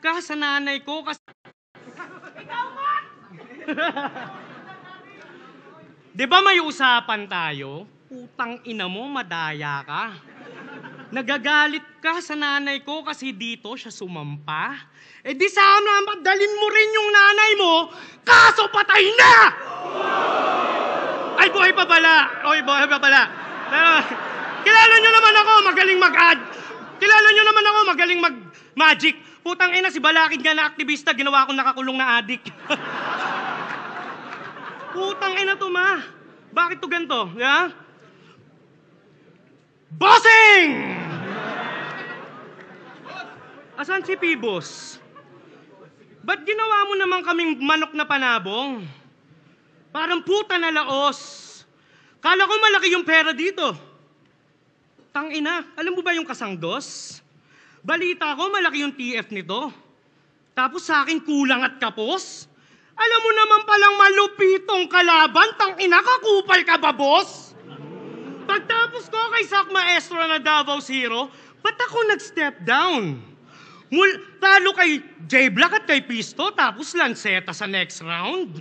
ka sa nanay ko kasi... Ikaw ka! Di ba may usapan tayo? Putang ina mo, madaya ka. Nagagalit ka sa nanay ko kasi dito siya sumampa. Eh di sana, magdalin mo rin yung nanay mo, kaso patay na! Ay, buhay pa pala! Oy, buhay pa pala! Pero, kilala nyo naman ako, magaling mag-ad. Kilala nyo naman ako, magaling mag-magic. Putang ina, si Balakid nga na aktivista, ginawa akong nakakulong na adik. Putang ina to, ma. Bakit to ganito? Yeah? Bossing! Asan si Pibos? Ba't ginawa mo naman kaming manok na panabong? Parang puta na laos. Kala ko malaki yung pera dito. Tang ina, alam mo ba yung kasangdos? Balita ko, malaki yung TF nito. Tapos sa akin, kulang at kapos. Alam mo naman palang malupitong kalaban, tang inakakupal ka ba, boss? Pagtapos ko kay Sak Maestro na Davao Zero, ba't ako nag-step down? Mul talo kay J Black at kay Pisto, tapos Lanceta sa next round.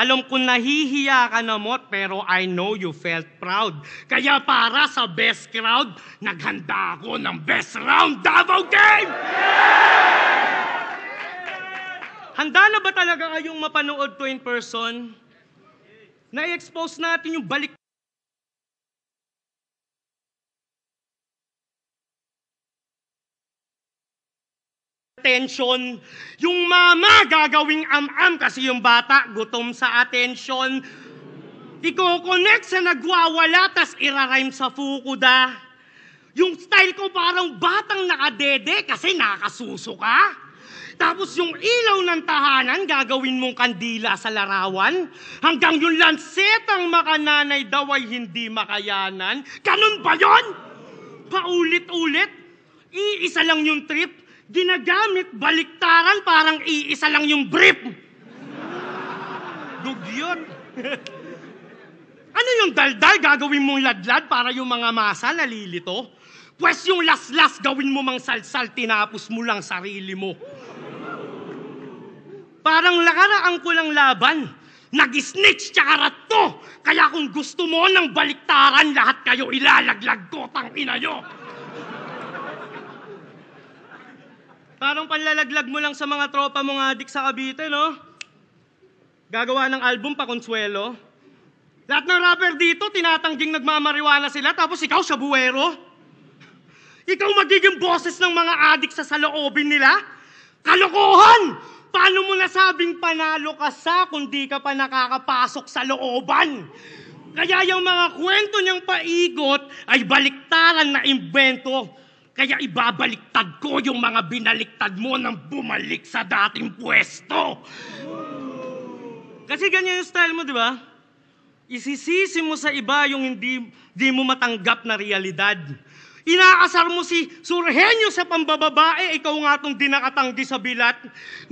Alam ko nahihiya ka na mo, pero I know you felt proud. Kaya para sa best crowd, naghanda ako ng best round Davao game! Handa na ba talaga kayong mapanood to in person? Na-expose natin yung balik attention. Yung mama gagawing am-am kasi yung bata gutom sa attention. Iko-connect sa nagwawala tas irarime sa fukuda. Yung style ko parang batang nakadede kasi nakasuso ka. Tapos yung ilaw ng tahanan, gagawin mong kandila sa larawan. Hanggang yung lansetang makananay daw ay hindi makayanan. Ganun ba yon? Paulit-ulit? Iisa lang yung trip Ginagamit baliktaran parang iisa lang yung brief. Dug ano yung daldal gagawin mong ladlad para yung mga masa nalilito? Pwes yung laslas gawin mo mang salsal, tinapos mo lang sarili mo. Parang lakaraan ko lang laban. Nag-snitch tsaka ratto. Kaya kung gusto mo ng baliktaran, lahat kayo ilalaglag ko, tang ina nyo. Parang panlalaglag mo lang sa mga tropa mo mong adik sa Cavite, no? Gagawa ng album pa Consuelo. Lahat ng rapper dito, tinatangging nagmamariwana sila, tapos ikaw, shabuero. Ikaw magiging boses ng mga adik sa saloobin nila? Kalokohan! Paano mo nasabing panalo ka sa kung di ka pa nakakapasok sa looban? Kaya yung mga kwento niyang paigot ay baliktaran na imbento. Kaya ibabaliktad ko yung mga binaliktad mo nang bumalik sa dating pwesto. Kasi ganyan yung style mo, di ba? Isisisi mo sa iba yung hindi, hindi mo matanggap na realidad. Inaasar mo si Surhenyo sa pambababae, ikaw nga itong dinakatanggi sa bilat.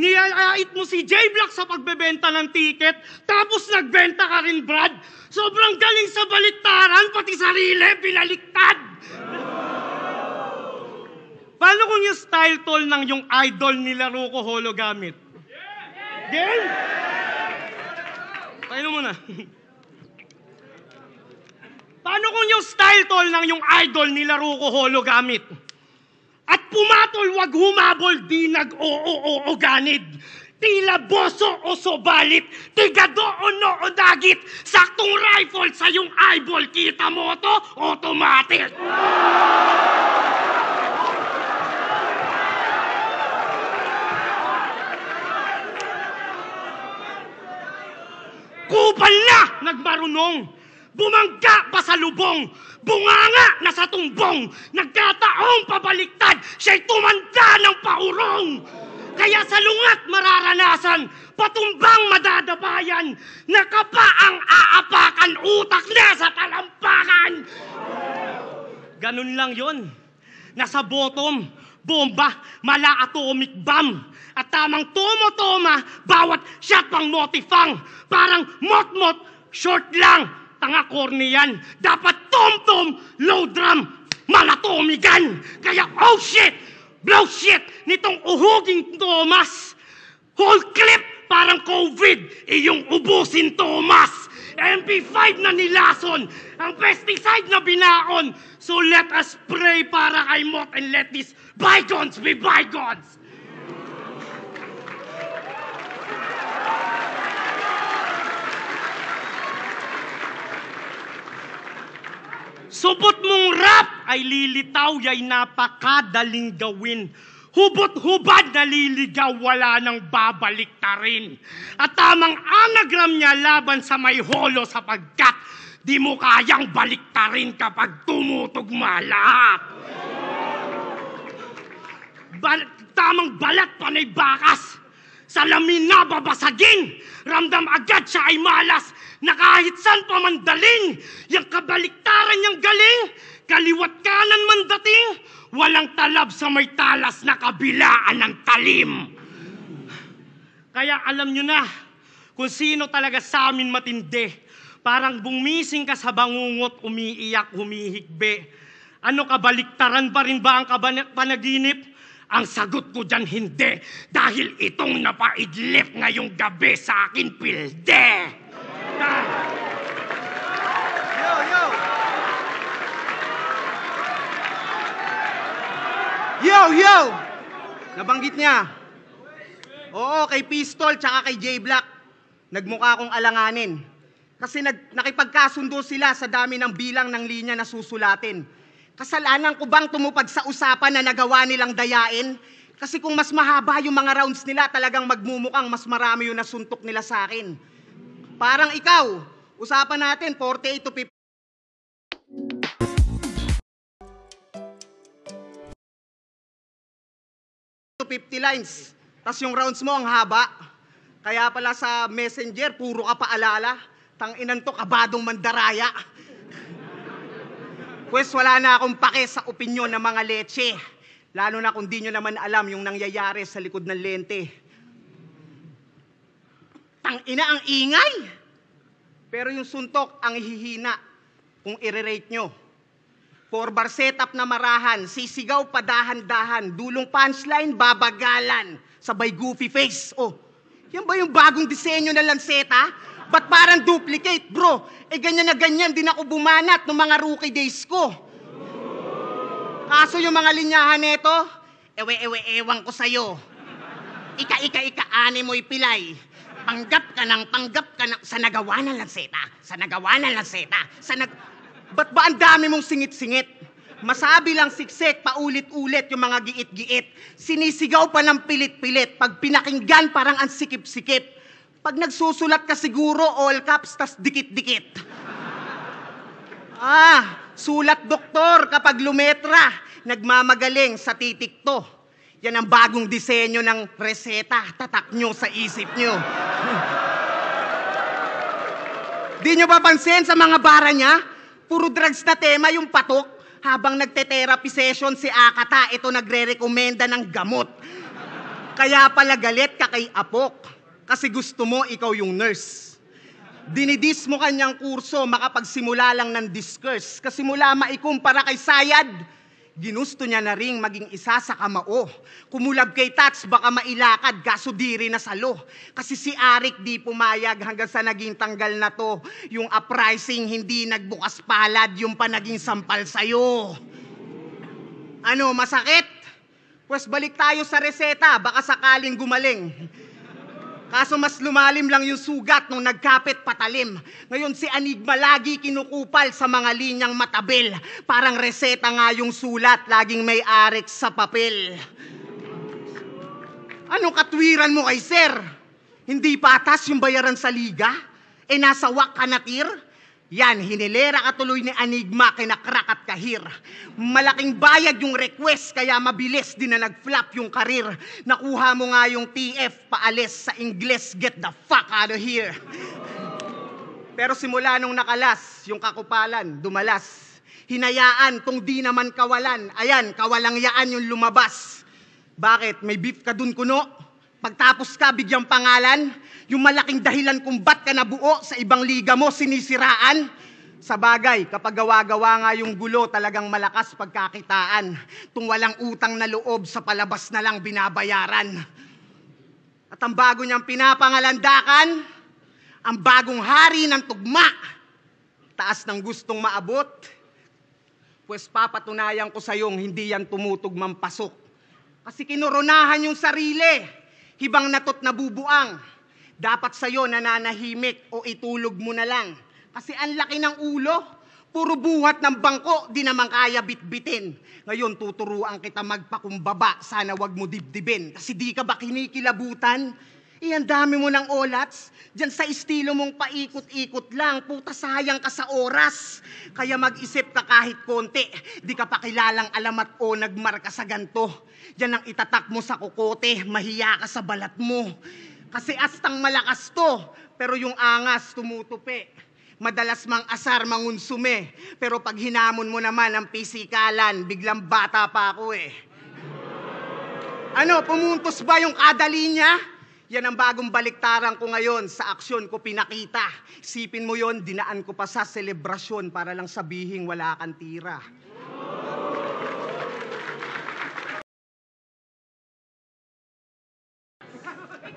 Niyalait mo si J. Black sa pagbebenta ng tiket, tapos nagbenta ka rin, Brad. Sobrang galing sa baliktaran, pati sarili, binaliktad. Wow. Paano kung yung style tool ng yung idol nilaro ko holo gamit? Game? Paano mo na? Paano kung yung style tool ng yung idol nilaro ko holo gamit? At pumatol wag humabol di nag o o o o ganid. Tila boso o sobalit, tigado o no o dagit, saktong rifle sa yung eyeball, kita mo to, automatic. nagmarunong, bumangka pa sa lubong, bunganga na sa tumbong, nagkataong pabaliktad, siya'y tumanda ng paurong. Kaya sa lungat mararanasan, patumbang madadabayan, nakapa ang aapakan, utak na sa talampakan. Ganun lang yon. Nasa bottom, bomba, mala atomic bomb. At tamang tumo bawat shot pang motifang, parang mot-mot Short lang! Tanga corny yan! Dapat tom-tom, low drum, malatomigan! Kaya oh shit! Blow shit! Nitong uhuging Thomas! Whole clip parang COVID! Iyong e, ubusin Thomas! MP5 na nilason! Ang pesticide na binaon! So let us pray para kay Mot and let these bygones be bygones! Subot mong rap ay lilitaw, yay napakadaling gawin. Hubot-hubad naliligaw, wala nang babalik ta rin. At tamang anagram niya laban sa may holo sapagkat di mo kayang baliktarin kapag tumutugma lahat. Bal- tamang balat panay bakas. Salamin na babasagin. Ramdam agad siya ay malas na kahit saan pa man daling, yung kabaliktaran niyang galing, kaliwat kanan man dating, walang talab sa may talas na kabilaan ng talim. Kaya alam niyo na kung sino talaga sa amin matindi. Parang bumising ka sa bangungot, umiiyak, humihigbe. Ano kabaliktaran pa rin ba ang panaginip? Ang sagot ko dyan, hindi. Dahil itong napaidlip ngayong gabi sa akin, pilde. Yo, yo! Nabanggit niya. Oo, kay Pistol tsaka kay J Black. Nagmukha akong alanganin. Kasi nag, nakipagkasundo sila sa dami ng bilang ng linya na susulatin. Kasalanan ko bang tumupad sa usapan na nagawa nilang dayain? Kasi kung mas mahaba yung mga rounds nila, talagang magmumukhang mas marami yung nasuntok nila sa akin. Parang ikaw, usapan natin 48 to 50. to 50 lines. Tapos yung rounds mo ang haba. Kaya pala sa messenger, puro ka paalala. Tanginan to, kabadong mandaraya. Pwes wala na akong pake sa opinyon ng mga leche. Lalo na kung di nyo naman alam yung nangyayari sa likod ng lente. Tang ina ang ingay. Pero yung suntok ang hihina kung i-rate nyo. Four bar setup na marahan, sisigaw padahan-dahan, dulong punchline, babagalan, sabay goofy face. Oh, yan ba yung bagong disenyo na lanseta? Ba't parang duplicate, bro? Eh ganyan na ganyan din ako bumanat noong mga rookie days ko. Kaso yung mga linyahan nito, ewe-ewe-ewang ko sa'yo. ika ika ika ani mo'y pilay panggap ka ng tanggap ka ng, sa nagawa ng lanseta, sa nagawa ng lanseta, sa nag... Ba't ba ang dami mong singit-singit? Masabi lang siksik, paulit-ulit yung mga giit-giit. Sinisigaw pa ng pilit-pilit. Pag pinakinggan, parang ang sikip-sikip. Pag nagsusulat ka siguro, all caps, tas dikit-dikit. ah, sulat doktor kapag lumetra. Nagmamagaling sa titik to. Yan ang bagong disenyo ng reseta. Tatak nyo sa isip nyo. Di nyo papansin sa mga bara niya? Puro drugs na tema yung patok. Habang nagte-therapy session si Akata, ito nagre recommenda ng gamot. Kaya pala galit ka kay Apok. Kasi gusto mo ikaw yung nurse. Dinidis mo kanyang kurso, makapagsimula lang ng discourse. Kasi mula maikumpara kay Sayad, Ginusto niya na ring maging isa sa kamao. Kumulab kay Tats, baka mailakad, kaso diri na salo. Kasi si Arik di pumayag hanggang sa naging tanggal na to. Yung uprising hindi nagbukas palad, yung panaging naging sampal sa'yo. Ano, masakit? Pwes balik tayo sa reseta, baka sakaling gumaling. Kaso mas lumalim lang yung sugat nung nagkapit patalim. Ngayon si Anigma lagi kinukupal sa mga linyang matabil. Parang reseta nga yung sulat, laging may arik sa papel. Anong katwiran mo kay sir? Hindi patas yung bayaran sa liga? E nasa wak ka na tir? Yan, hinilera katuloy ni Anigma kina Krak at Kahir. Malaking bayad yung request kaya mabilis din na nag-flop yung karir. Nakuha mo nga yung TF paalis sa Ingles, get the fuck out of here. Pero simula nung nakalas, yung kakupalan, dumalas. Hinayaan kung di naman kawalan. Ayan, kawalangyaan yung lumabas. Bakit? May beef ka dun kuno? Pagtapos ka, bigyang pangalan, yung malaking dahilan kung ba't ka nabuo sa ibang liga mo, sinisiraan. Sa bagay, kapag gawa-gawa nga yung gulo, talagang malakas pagkakitaan. Tung walang utang na loob, sa palabas na lang binabayaran. At ang bago niyang pinapangalandakan, ang bagong hari ng tugma, taas ng gustong maabot, pues papatunayan ko sa iyong hindi yan tumutugmang pasok. Kasi kinoronahan yung sarili Hibang natot na bubuang. Dapat sa'yo nananahimik o itulog mo na lang. Kasi ang laki ng ulo, Puro buhat ng bangko, di naman kaya bitbitin. Ngayon, tuturuan kita magpakumbaba. Sana wag mo dibdibin. Kasi di ka ba kinikilabutan? Eh, ang dami mo ng olats. Diyan sa estilo mong paikot-ikot lang. Puta, sayang ka sa oras. Kaya mag-isip ka kahit konti. Di ka pa kilalang alamat o nagmarka sa ganto. Diyan ang itatak mo sa kukote. Mahiya ka sa balat mo. Kasi astang malakas to. Pero yung angas tumutupi. Madalas mang asar mangunsume. Pero pag hinamon mo naman ang pisikalan, biglang bata pa ako eh. Ano, pumuntos ba yung kadali niya? Yan ang bagong baliktaran ko ngayon sa aksyon ko pinakita. Sipin mo yon, dinaan ko pa sa selebrasyon para lang sabihing wala kang tira.